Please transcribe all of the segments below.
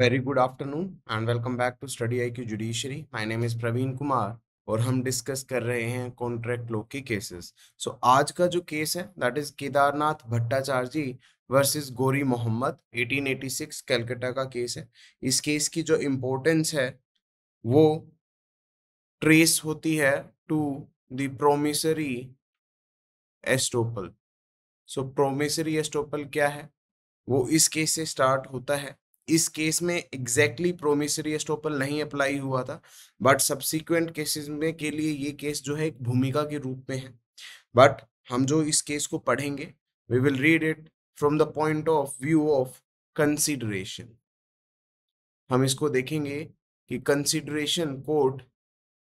Very good afternoon and welcome back to study IQ judiciary my name is Praveen Kumar और हम discuss कर रहे हैं कॉन्ट्रैक्ट लॉ के केसेस सो so, आज का जो केस है that is Kedarnath Bhattacharya ji versus Gori Mohammad 1886 Calcutta का केस है इस केस की जो इम्पोर्टेंस है वो ट्रेस होती है to the promissory estoppel so promissory estoppel क्या है वो इस केस से स्टार्ट होता है इस केस में एग्जैक्टली प्रोमिसरी एस्टोपल नहीं अप्लाई हुआ था बट सब्सिक्वेंट केसेस में के लिए ये केस जो है एक भूमिका के रूप में है बट हम जो इस केस को पढ़ेंगे we will read it from the point of view of consideration हम इसको देखेंगे कि कंसिडरेशन कोर्ट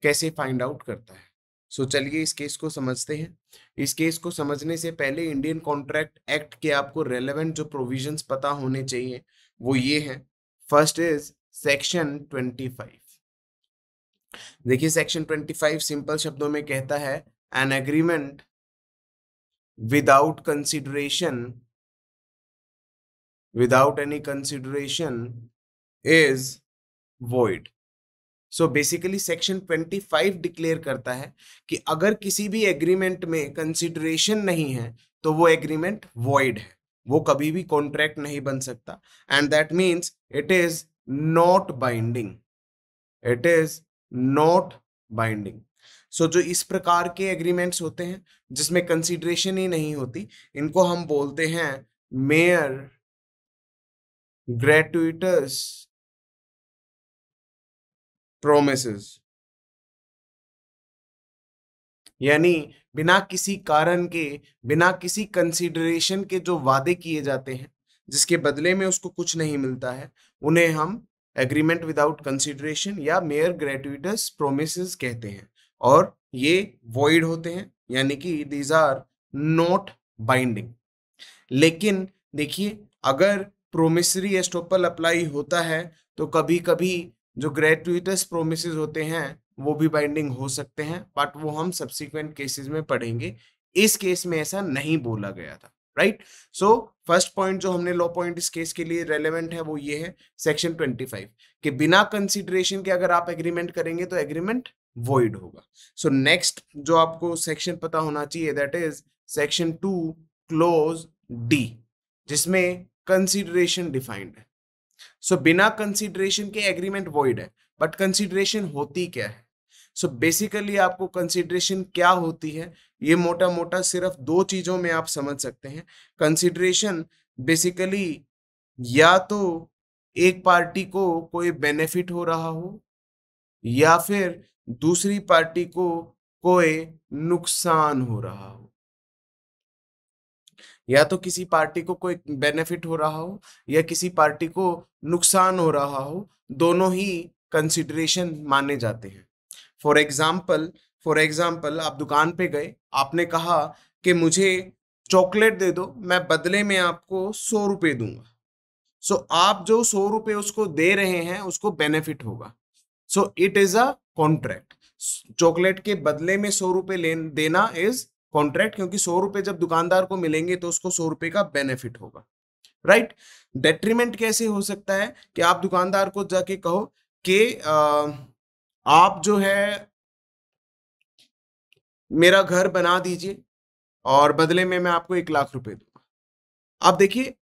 कैसे फाइंड आउट करता है सो so, चलिए इस केस को समझते हैं इस केस को समझने से पहले इंडियन कॉन्ट्रैक्ट एक्ट के आपको रेलेवेंट जो प्रोविजंस पता होने चाहिए वो ये है first is section twenty five देखिए सेक्शन ट्वेंटी फाइव सिंपल शब्दों में कहता है an agreement without consideration without any consideration is void so basically section twenty five declare करता है कि अगर किसी भी एग्रीमेंट में कंसिडरेशन नहीं है तो वो एग्रीमेंट वॉइड है वो कभी भी कॉन्ट्रैक्ट नहीं बन सकता and that means it is not binding it is not binding so जो इस प्रकार के एग्रीमेंट्स होते हैं जिसमें कंसिडरेशन ही नहीं होती इनको हम बोलते हैं मेयर ग्रेटुइटस प्रोमिस यानी बिना किसी कारण के बिना किसी कंसिडरेशन के जो वादे किए जाते हैं जिसके बदले में उसको कुछ नहीं मिलता है उन्हें हम एग्रीमेंट विदाउट कंसिडरेशन या मेयर ग्रेटुटस प्रोमिस कहते हैं और ये वॉइड होते हैं यानी कि दीज आर नॉट बाइंडिंग लेकिन देखिए अगर प्रोमिसरी एस्टोपल अप्लाई होता है तो कभी कभी जो ग्रेटुटस प्रोमिस होते हैं वो भी बाइंडिंग हो सकते हैं बट वो हम सब्सिक्वेंट केसेस में पढ़ेंगे इस केस में ऐसा नहीं बोला गया था राइट सो फर्स्ट पॉइंट जो हमने लॉ पॉइंट इस केस के लिए रेलेवेंट है वो ये है सेक्शन 25 कि बिना कंसिडरेशन के अगर आप एग्रीमेंट करेंगे तो एग्रीमेंट वॉइड होगा सो so, नेक्स्ट जो आपको सेक्शन पता होना चाहिए that is section two clause D जिसमें कंसिडरेशन डिफाइंड है सो so, बिना कंसिडरेशन के एग्रीमेंट वॉइड है बट कंसिडरेशन होती क्या है सो so, बेसिकली आपको कंसिडरेशन क्या होती है ये मोटा मोटा सिर्फ दो चीजों में आप समझ सकते हैं कंसिडरेशन बेसिकली या तो एक पार्टी को कोई बेनिफिट हो रहा हो या फिर दूसरी पार्टी को कोई नुकसान हो रहा हो या तो किसी पार्टी को कोई बेनिफिट हो रहा हो या किसी पार्टी को नुकसान हो रहा हो दोनों ही कंसिडरेशन माने जाते हैं फॉर एग्जाम्पल फॉर एग्जाम्पल आप दुकान पे गए आपने कहा कि मुझे चॉकलेट दे दो मैं बदले में आपको सौ रुपये दूंगा सो so, आप जो सौ रुपये उसको दे रहे हैं उसको बेनिफिट होगा so it is a contract chocolate के बदले में सौ रुपये देना इज कॉन्ट्रैक्ट क्योंकि सौ रुपए जब दुकानदार को मिलेंगे तो उसको सौ रुपए का बेनिफिट होगा राइट right? डेट्रीमेंट कैसे हो सकता है कि आप दुकानदार को जाके कहो कि आप जो है मेरा घर बना दीजिए और बदले में मैं आपको एक लाख रुपए दूंगा आप देखिए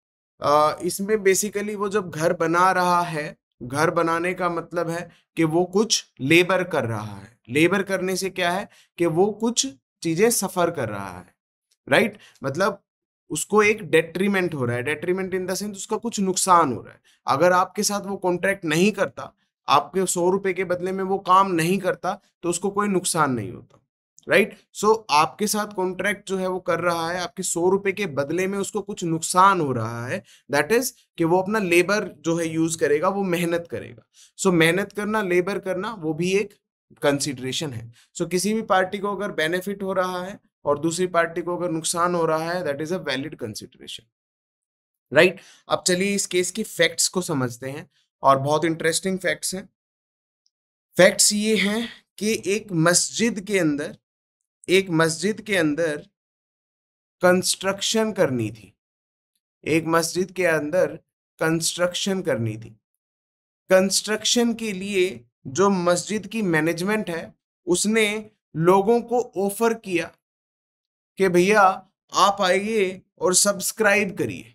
इसमें बेसिकली वो जब घर बना रहा है घर बनाने का मतलब है कि वो कुछ लेबर कर रहा है लेबर करने से क्या है कि वो कुछ चीजें सफर कर रहा है राइट right? मतलब उसको एक डेट्रीमेंट हो रहा है डेट्रीमेंट इन द सेंस उसका कुछ नुकसान हो रहा है अगर आपके साथ वो कॉन्ट्रैक्ट नहीं करता आपके सौ रुपए के बदले में वो काम नहीं करता तो उसको कोई नुकसान नहीं होता राइट right? सो so, आपके साथ कॉन्ट्रैक्ट जो है वो कर रहा है आपके सौ रुपए के बदले में उसको कुछ नुकसान हो रहा है दैट इज कि वो अपना लेबर जो है यूज करेगा वो मेहनत करेगा सो so, मेहनत करना लेबर करना वो भी एक कंसिडरेशन है सो so, किसी भी पार्टी को अगर बेनिफिट हो रहा है और दूसरी पार्टी को अगर नुकसान हो रहा है that is a valid consideration right अब चलिए इस केस की फैक्ट्स को समझते हैं और बहुत इंटरेस्टिंग फैक्ट्स हैं फैक्ट्स ये हैं कि एक मस्जिद के अंदर एक मस्जिद के अंदर कंस्ट्रक्शन करनी थी एक मस्जिद के अंदर कंस्ट्रक्शन करनी थी कंस्ट्रक्शन के लिए जो मस्जिद की मैनेजमेंट है उसने लोगों को ऑफर किया कि भैया आप आइए और सब्सक्राइब करिए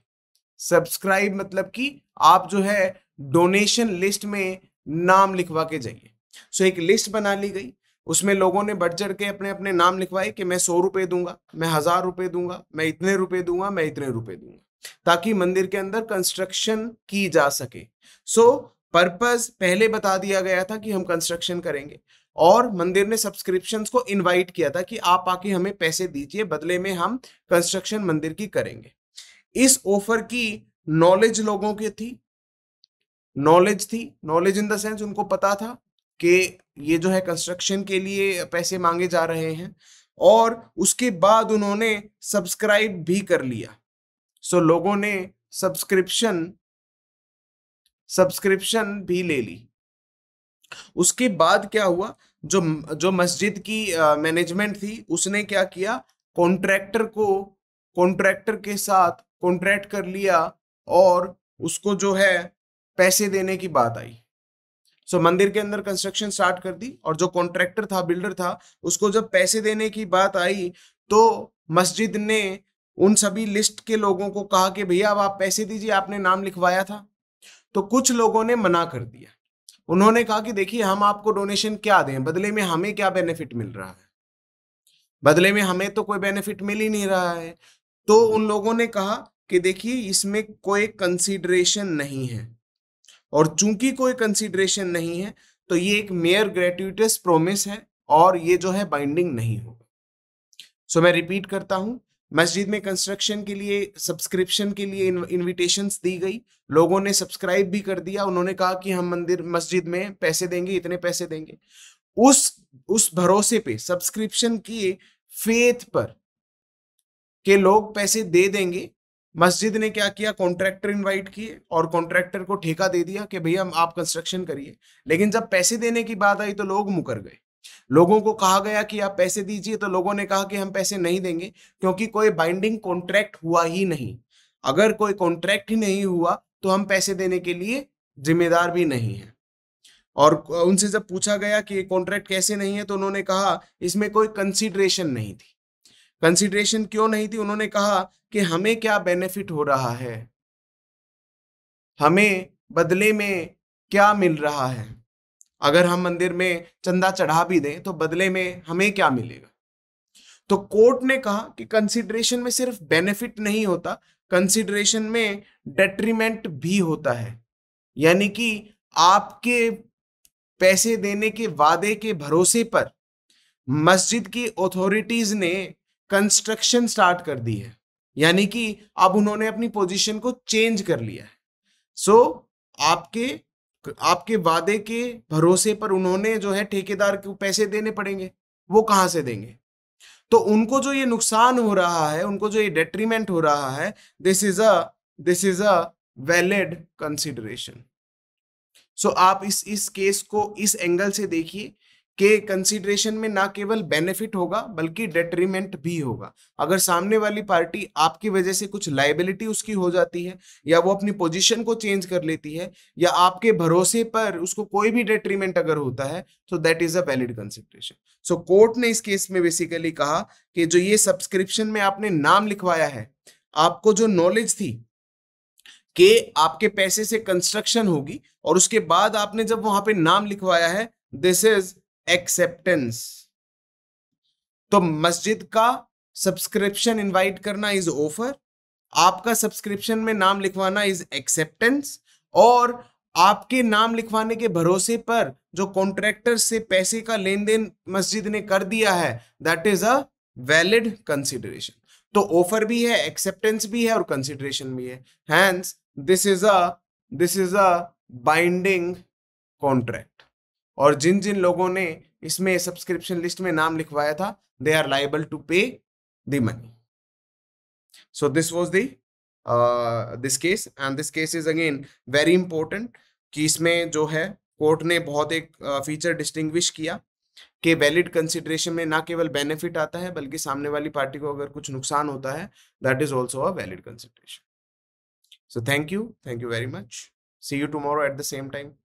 सब्सक्राइब मतलब कि आप जो है डोनेशन लिस्ट में नाम लिखवा के जाइए सो एक लिस्ट बना ली गई उसमें लोगों ने बढ़ चढ़ के अपने अपने नाम लिखवाए कि मैं सौ रुपए दूंगा मैं हजार रुपए दूंगा मैं इतने रुपए दूंगा मैं इतने रुपए दूंगा ताकि मंदिर के अंदर कंस्ट्रक्शन की जा सके सो so, पर्पस पहले बता दिया गया था कि हम कंस्ट्रक्शन करेंगे और मंदिर ने सब्सक्रिप्शन को इनवाइट किया था कि आप आके हमें पैसे दीजिए बदले में हम कंस्ट्रक्शन मंदिर की करेंगे इस ऑफर की नॉलेज लोगों की थी नॉलेज थी नॉलेज इन द सेंस उनको पता था कि ये जो है कंस्ट्रक्शन के लिए पैसे मांगे जा रहे हैं और उसके बाद उन्होंने सब्सक्राइब भी कर लिया सो लोगों ने सब्सक्रिप्शन सब्सक्रिप्शन भी ले ली उसके बाद क्या हुआ जो जो मस्जिद की मैनेजमेंट थी उसने क्या किया कॉन्ट्रैक्टर को कॉन्ट्रैक्टर के साथ कॉन्ट्रैक्ट कर लिया और उसको जो है पैसे देने की बात आई सो so, मंदिर के अंदर कंस्ट्रक्शन स्टार्ट कर दी और जो कॉन्ट्रैक्टर था बिल्डर था उसको जब पैसे देने की बात आई तो मस्जिद ने उन सभी लिस्ट के लोगों को कहा कि भैया अब आप पैसे दीजिए आपने नाम लिखवाया था तो कुछ लोगों ने मना कर दिया उन्होंने कहा कि देखिए हम आपको डोनेशन क्या दें बदले में हमें क्या बेनिफिट मिल रहा है बदले में हमें तो कोई बेनिफिट मिल ही नहीं रहा है तो उन लोगों ने कहा कि देखिए इसमें कोई कंसीडरेशन नहीं है और चूंकि कोई कंसीडरेशन नहीं है तो ये एक मेयर ग्रेट्यूटस प्रोमिस है और ये जो है बाइंडिंग नहीं होगा सो मैं रिपीट करता हूं मस्जिद में कंस्ट्रक्शन के लिए सब्सक्रिप्शन के लिए इनविटेशन दी गई लोगों ने सब्सक्राइब भी कर दिया उन्होंने कहा कि हम मंदिर मस्जिद में पैसे देंगे इतने पैसे देंगे उस उस भरोसे पे सब्सक्रिप्शन किए फेथ पर के लोग पैसे दे देंगे मस्जिद ने क्या किया कॉन्ट्रैक्टर इनवाइट किए और कॉन्ट्रैक्टर को ठेका दे दिया कि भैया आप कंस्ट्रक्शन करिए लेकिन जब पैसे देने की बात आई तो लोग मुकर गए लोगों को कहा गया कि आप पैसे दीजिए तो लोगों ने कहा कि हम पैसे नहीं देंगे क्योंकि कोई बाइंडिंग कॉन्ट्रैक्ट हुआ ही नहीं अगर कोई कॉन्ट्रैक्ट ही नहीं हुआ तो हम पैसे देने के लिए जिम्मेदार भी नहीं है और उनसे जब पूछा गया कि कॉन्ट्रैक्ट कैसे नहीं है तो उन्होंने कहा इसमें कोई कंसिडरेशन नहीं थी कंसिड्रेशन क्यों नहीं थी उन्होंने कहा कि हमें क्या बेनिफिट हो रहा है हमें बदले में क्या मिल रहा है अगर हम मंदिर में चंदा चढ़ा भी दें तो बदले में हमें क्या मिलेगा तो कोर्ट ने कहा कि कंसिडरेशन में सिर्फ बेनिफिट नहीं होता कंसिडरेशन में डेट्रीमेंट भी होता है यानी कि आपके पैसे देने के वादे के भरोसे पर मस्जिद की अथॉरिटीज ने कंस्ट्रक्शन स्टार्ट कर दी है यानी कि अब उन्होंने अपनी पोजीशन को चेंज कर लिया है सो so, आपके आपके वादे के भरोसे पर उन्होंने जो है ठेकेदार को पैसे देने पड़ेंगे वो कहां से देंगे तो उनको जो ये नुकसान हो रहा है उनको जो ये डेट्रीमेंट हो रहा है this is a this is a valid consideration so आप इस इस केस को इस एंगल से देखिए के कंसिडरेशन में ना केवल बेनिफिट होगा बल्कि डेट्रीमेंट भी होगा अगर सामने वाली पार्टी आपकी वजह से कुछ लाइबिलिटी उसकी हो जाती है या वो अपनी पोजीशन को चेंज कर लेती है या आपके भरोसे पर उसको कोई भी डेट्रीमेंट अगर होता है तो that is a valid consideration so court ने इस केस में बेसिकली कहा कि जो ये सब्सक्रिप्शन में आपने नाम लिखवाया है आपको जो नॉलेज थी कि आपके पैसे से कंस्ट्रक्शन होगी और उसके बाद आपने जब वहां पे नाम लिखवाया है दिस इज एक्सेप्टेंस तो मस्जिद का सब्सक्रिप्शन इनवाइट करना इज ऑफर आपका सब्सक्रिप्शन में नाम लिखवाना इज एक्सेप्टेंस और आपके नाम लिखवाने के भरोसे पर जो कॉन्ट्रैक्टर से पैसे का लेन देन मस्जिद ने कर दिया है that is a valid consideration तो ऑफर भी है एक्सेप्टेंस भी है और कंसिडरेशन भी है hence this is a this is a binding contract और जिन जिन लोगों ने इसमें सब्सक्रिप्शन लिस्ट में नाम लिखवाया था they are liable to pay the money so this was the this case and this case is again very important कि इसमें जो है कोर्ट ने बहुत एक फीचर uh, डिस्टिंग्विश किया कि वैलिड कंसिडरेशन में ना केवल बेनिफिट आता है बल्कि सामने वाली पार्टी को अगर कुछ नुकसान होता है that is also a valid consideration so thank you thank you very much see you tomorrow at the same time